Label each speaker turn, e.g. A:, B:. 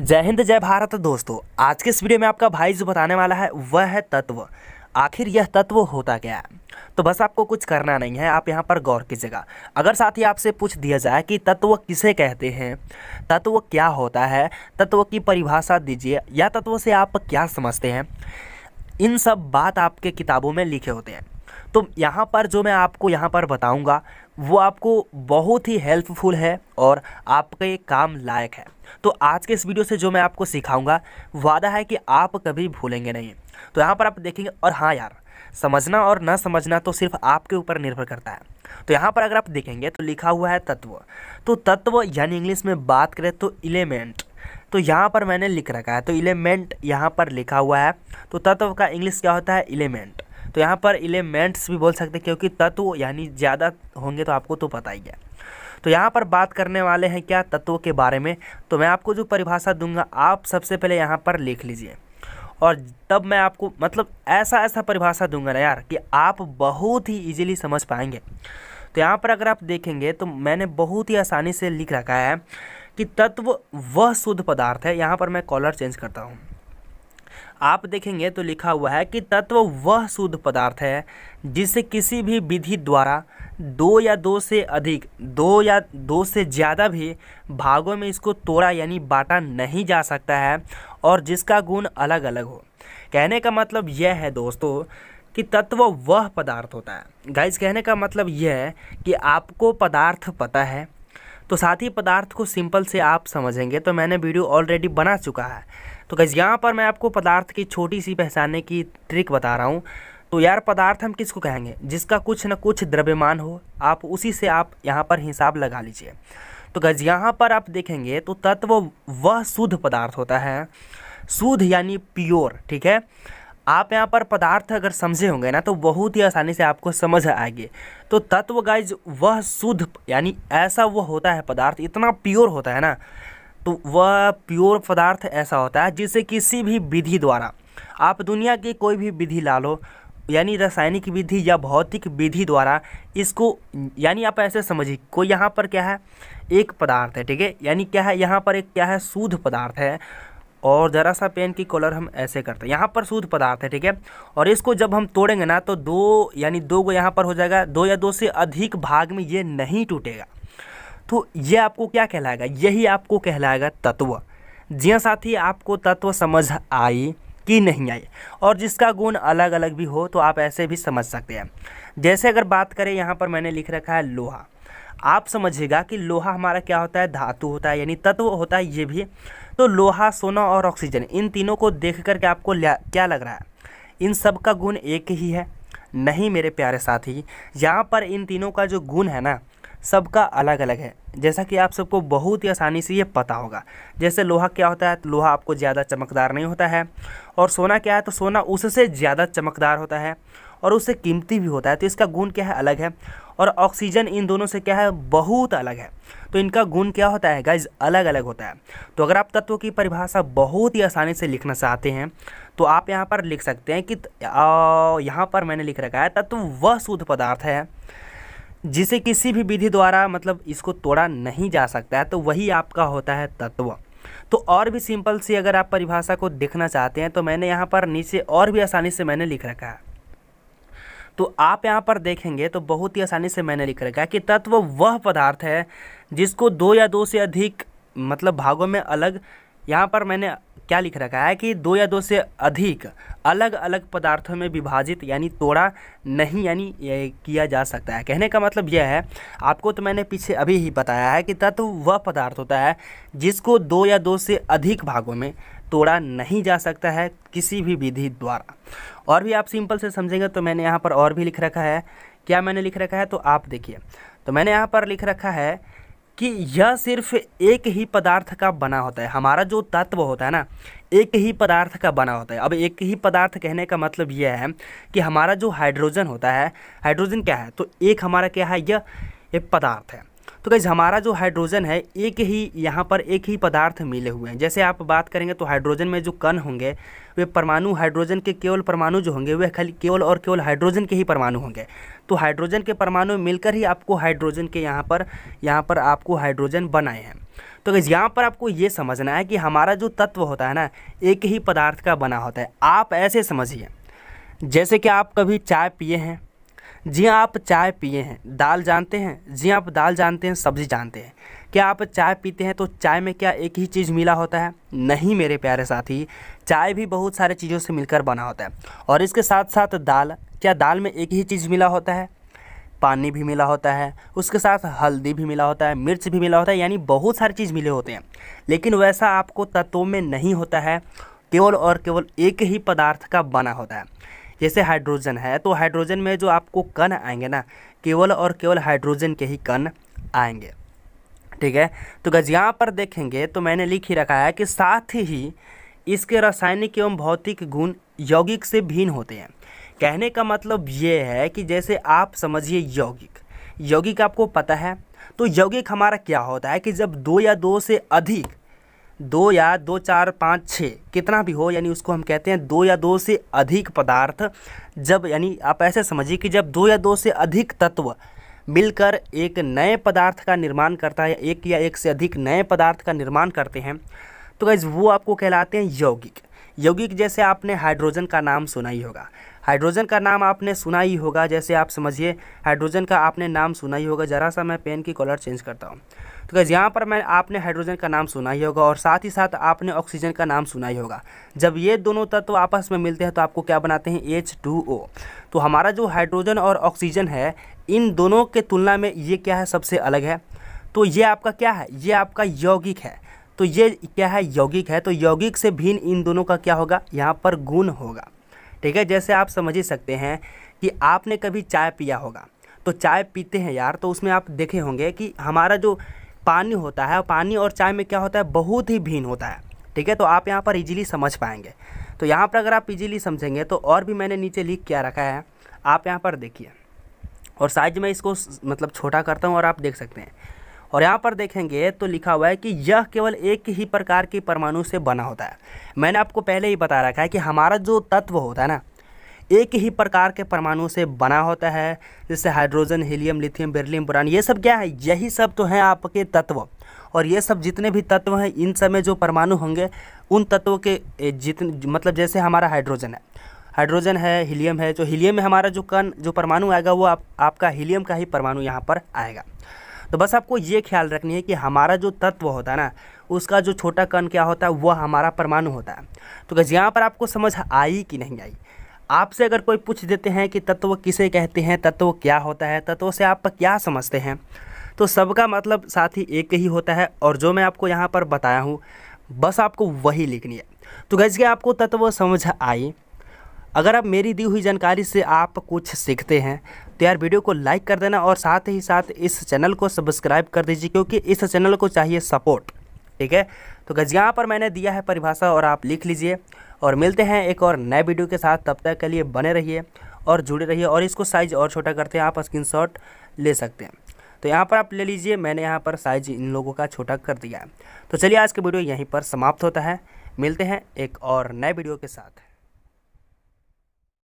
A: जय हिंद जय भारत दोस्तों आज के इस वीडियो में आपका भाई जो बताने वाला है वह है तत्व आखिर यह तत्व होता क्या है तो बस आपको कुछ करना नहीं है आप यहाँ पर गौर कीजिएगा अगर साथ ही आपसे पूछ दिया जाए कि तत्व किसे कहते हैं तत्व क्या होता है तत्व की परिभाषा दीजिए या तत्व से आप क्या समझते हैं इन सब बात आपके किताबों में लिखे होते हैं तो यहाँ पर जो मैं आपको यहाँ पर बताऊँगा वो आपको बहुत ही हेल्पफुल है और आपके काम लायक है तो आज के इस वीडियो से जो मैं आपको सिखाऊंगा वादा है कि आप कभी भूलेंगे नहीं तो यहाँ पर आप देखेंगे और हाँ यार समझना और न समझना तो सिर्फ आपके ऊपर निर्भर करता है तो यहाँ पर अगर आप देखेंगे तो लिखा हुआ है तत्व तो तत्व यानी इंग्लिश में बात करें तो इलेमेंट तो यहाँ पर मैंने लिख रखा है तो इलेमेंट यहाँ पर लिखा हुआ है तो तत्व का इंग्लिश क्या होता है इलेमेंट तो यहाँ पर इलेमेंट्स भी बोल सकते हैं क्योंकि तत्व यानी ज़्यादा होंगे तो आपको तो पता ही है तो यहाँ पर बात करने वाले हैं क्या तत्वों के बारे में तो मैं आपको जो परिभाषा दूंगा आप सबसे पहले यहाँ पर लिख लीजिए और तब मैं आपको मतलब ऐसा ऐसा परिभाषा दूंगा ना यार कि आप बहुत ही इजीली समझ पाएंगे तो यहाँ पर अगर आप देखेंगे तो मैंने बहुत ही आसानी से लिख रखा है कि तत्व वह शुद्ध पदार्थ है यहाँ पर मैं कॉलर चेंज करता हूँ आप देखेंगे तो लिखा हुआ है कि तत्व वह शुद्ध पदार्थ है जिसे किसी भी विधि द्वारा दो या दो से अधिक दो या दो से ज़्यादा भी भागों में इसको तोड़ा यानी बांटा नहीं जा सकता है और जिसका गुण अलग अलग हो कहने का मतलब यह है दोस्तों कि तत्व वह पदार्थ होता है गाइस कहने का मतलब यह है कि आपको पदार्थ पता है तो साथ ही पदार्थ को सिंपल से आप समझेंगे तो मैंने वीडियो ऑलरेडी बना चुका है तो गाइज यहाँ पर मैं आपको पदार्थ की छोटी सी पहचानने की ट्रिक बता रहा हूँ तो यार पदार्थ हम किसको कहेंगे जिसका कुछ न कुछ द्रव्यमान हो आप उसी से आप यहाँ पर हिसाब लगा लीजिए तो गज यहाँ पर आप देखेंगे तो तत्व वह शुद्ध पदार्थ होता है शुद्ध यानी प्योर ठीक है आप यहाँ पर पदार्थ अगर समझे होंगे ना तो बहुत ही आसानी से आपको समझ आएगी तो तत्व गाइज वह शुद्ध यानी ऐसा वह होता है पदार्थ इतना प्योर होता है ना तो वह प्योर पदार्थ ऐसा होता है जिसे किसी भी विधि द्वारा आप दुनिया की कोई भी विधि ला लो यानी रासायनिक विधि या भौतिक विधि द्वारा इसको यानी आप ऐसे समझिए कोई यहाँ पर क्या है एक पदार्थ है ठीक है यानी क्या है यहाँ पर एक क्या है शुद्ध पदार्थ है और ज़रा सा पेन की कॉलर हम ऐसे करते हैं यहाँ पर शुद्ध पदार्थ है ठीक है और इसको जब हम तोड़ेंगे ना तो दो यानी दो को यहाँ पर हो जाएगा दो या दो से अधिक भाग में ये नहीं टूटेगा तो ये आपको क्या कहलाएगा यही आपको कहलाएगा तत्व जी हाँ साथी आपको तत्व समझ आई कि नहीं आई और जिसका गुण अलग अलग भी हो तो आप ऐसे भी समझ सकते हैं जैसे अगर बात करें यहाँ पर मैंने लिख रखा है लोहा आप समझिएगा कि लोहा हमारा क्या होता है धातु होता है यानी तत्व होता है ये भी तो लोहा सोना और ऑक्सीजन इन तीनों को देख करके आपको क्या लग रहा है इन सब का गुण एक ही है नहीं मेरे प्यारे साथी यहाँ पर इन तीनों का जो गुण है ना सबका अलग अलग है जैसा कि आप सबको बहुत ही आसानी से ये पता होगा जैसे लोहा क्या होता है तो लोहा आपको ज़्यादा चमकदार नहीं होता है और सोना क्या है तो सोना उससे ज़्यादा चमकदार होता है और उससे कीमती भी होता है तो इसका गुण क्या है अलग है और ऑक्सीजन इन दोनों से क्या है बहुत अलग है तो इनका गुण क्या होता है गाइज अलग अलग होता है तो अगर आप तत्व की परिभाषा बहुत ही आसानी से लिखना चाहते हैं तो आप यहाँ पर लिख सकते हैं कि यहाँ पर मैंने लिख रखा है तत्व वह शुद्ध पदार्थ है जिसे किसी भी विधि द्वारा मतलब इसको तोड़ा नहीं जा सकता है तो वही आपका होता है तत्व तो और भी सिंपल सी अगर आप परिभाषा को देखना चाहते हैं तो मैंने यहाँ पर नीचे और भी आसानी से मैंने लिख रखा है तो आप यहाँ पर देखेंगे तो बहुत ही आसानी से मैंने लिख रखा है कि तत्व वह पदार्थ है जिसको दो या दो से अधिक मतलब भागों में अलग यहाँ पर मैंने क्या लिख रखा है कि दो या दो से अधिक अलग अलग पदार्थों में विभाजित यानी तोड़ा नहीं यानी किया जा सकता है कहने का मतलब यह है आपको तो मैंने पीछे अभी ही बताया है कि तत्व वह पदार्थ होता है जिसको दो या दो से अधिक भागों में तोड़ा नहीं जा सकता है किसी भी विधि द्वारा और भी आप सिंपल से समझेंगे तो मैंने यहाँ पर और भी लिख रखा है क्या मैंने लिख रखा है तो आप देखिए तो मैंने यहाँ पर लिख रखा है कि यह सिर्फ एक ही पदार्थ का बना होता है हमारा जो तत्व होता है ना एक ही पदार्थ का बना होता है अब एक ही पदार्थ कहने का मतलब यह है कि हमारा जो हाइड्रोजन होता है हाइड्रोजन क्या है तो एक हमारा क्या है यह एक पदार्थ है तो गैज़ हमारा जो हाइड्रोजन है एक ही यहाँ पर एक ही पदार्थ मिले हुए हैं जैसे आप बात करेंगे तो हाइड्रोजन में जो कण होंगे वे परमाणु हाइड्रोजन के केवल परमाणु जो होंगे वे खाली केवल और केवल हाइड्रोजन के ही परमाणु होंगे तो हाइड्रोजन के परमाणु मिलकर ही आपको हाइड्रोजन के यहाँ पर यहाँ पर आपको हाइड्रोजन बनाए हैं तो गैस यहाँ पर आपको ये समझना है कि हमारा जो तत्व होता है ना एक ही पदार्थ का बना होता है आप ऐसे समझिए जैसे कि आप कभी चाय पिए हैं जी हाँ आप चाय पिए हैं दाल जानते हैं जी हाँ, आप दाल जानते हैं सब्ज़ी जानते हैं क्या आप चाय पीते हैं तो चाय में क्या एक ही चीज़ मिला होता है नहीं मेरे प्यारे साथी चाय भी बहुत सारे चीज़ों से मिलकर बना होता है और इसके साथ साथ दाल क्या दाल में एक ही चीज़ मिला होता है पानी भी मिला होता है उसके साथ हल्दी भी मिला होता है मिर्च भी मिला होता है यानी बहुत सारी चीज़ मिले होते हैं लेकिन वैसा आपको तत्वों में नहीं होता है केवल और केवल एक ही पदार्थ का बना होता है जैसे हाइड्रोजन है तो हाइड्रोजन में जो आपको कण आएंगे ना केवल और केवल हाइड्रोजन के ही कण आएंगे ठीक है तो गज यहाँ पर देखेंगे तो मैंने लिख ही रखा है कि साथ ही इसके रासायनिक एवं भौतिक गुण यौगिक से भिन्न होते हैं कहने का मतलब ये है कि जैसे आप समझिए यौगिक यौगिक आपको पता है तो यौगिक हमारा क्या होता है कि जब दो या दो से अधिक दो या दो चार पाँच छः कितना भी हो यानी उसको हम कहते हैं दो या दो से अधिक पदार्थ जब यानी आप ऐसे समझिए कि जब दो या दो से अधिक तत्व मिलकर एक नए पदार्थ का निर्माण करता है एक या एक से अधिक नए पदार्थ का निर्माण करते हैं तो गैज़ वो आपको कहलाते हैं यौगिक यौगिक जैसे आपने हाइड्रोजन का नाम सुना ही होगा हाइड्रोजन का नाम आपने सुना ही होगा जैसे आप समझिए हाइड्रोजन का आपने नाम सुना ही होगा ज़रा सा मैं पेन की कलर चेंज करता हूँ तो क्या यहाँ पर मैं आपने हाइड्रोजन का नाम सुना ही होगा और साथ ही साथ आपने ऑक्सीजन का नाम सुना ही होगा जब ये दोनों तत्व आपस में मिलते हैं तो आपको क्या बनाते हैं एच टू ओ तो हमारा जो हाइड्रोजन और ऑक्सीजन है इन दोनों के तुलना में ये क्या है सबसे अलग है तो ये आपका क्या है ये आपका यौगिक है तो ये क्या है यौगिक है तो यौगिक से भिन्न इन दोनों का क्या होगा यहाँ पर गुण होगा ठीक है जैसे आप समझ ही सकते हैं कि आपने कभी चाय पिया होगा तो चाय पीते हैं यार तो उसमें आप देखे होंगे कि हमारा जो पानी होता है पानी और चाय में क्या होता है बहुत ही भिन्न होता है ठीक है तो आप यहाँ पर इजीली समझ पाएंगे तो यहाँ पर अगर आप इजीली समझेंगे तो और भी मैंने नीचे लिख क्या रखा है आप यहाँ पर देखिए और साइज में इसको मतलब छोटा करता हूँ और आप देख सकते हैं और यहाँ पर देखेंगे तो लिखा हुआ है कि यह केवल एक ही प्रकार के परमाणु से बना होता है मैंने आपको पहले ही बता रखा है कि हमारा जो तत्व होता है ना एक ही प्रकार के परमाणु से बना होता है जैसे hydrogen helium lithium beryllium boron ये सब क्या है यही सब तो हैं आपके तत्व और ये सब जितने भी तत्व हैं इन सब में जो परमाणु होंगे उन तत्वों के जितने मतलब जैसे हमारा हाइड्रोजन है हाइड्रोजन है हीलियम है जो तो हीलियम में हमारा जो कण जो परमाणु आएगा वो आप, आपका हीलियम का ही परमाणु यहाँ पर आएगा तो बस आपको ये ख्याल रखनी है कि हमारा जो तत्व होता है ना उसका जो छोटा कण क्या होता है वह हमारा परमाणु होता है तो बस यहाँ पर आपको समझ आई कि नहीं आई आपसे अगर कोई पूछ देते हैं कि तत्व किसे कहते हैं तत्व क्या होता है तत्व से आप क्या समझते हैं तो सबका मतलब साथ ही एक ही होता है और जो मैं आपको यहाँ पर बताया हूँ बस आपको वही लिखनी है तो गज के आपको तत्व समझ आई अगर आप मेरी दी हुई जानकारी से आप कुछ सीखते हैं तो यार वीडियो को लाइक कर देना और साथ ही साथ इस चैनल को सब्सक्राइब कर दीजिए क्योंकि इस चैनल को चाहिए सपोर्ट ठीक है तो गज यहाँ पर मैंने दिया है परिभाषा और आप लिख लीजिए और मिलते हैं एक और नए वीडियो के साथ तब तक के लिए बने रहिए और जुड़े रहिए और इसको साइज़ और छोटा करते हैं आप स्क्रीन ले सकते हैं तो यहाँ पर आप ले लीजिए मैंने यहाँ पर साइज इन लोगों का छोटा कर दिया है तो चलिए आज का वीडियो यहीं पर समाप्त होता है मिलते हैं एक और नए वीडियो के साथ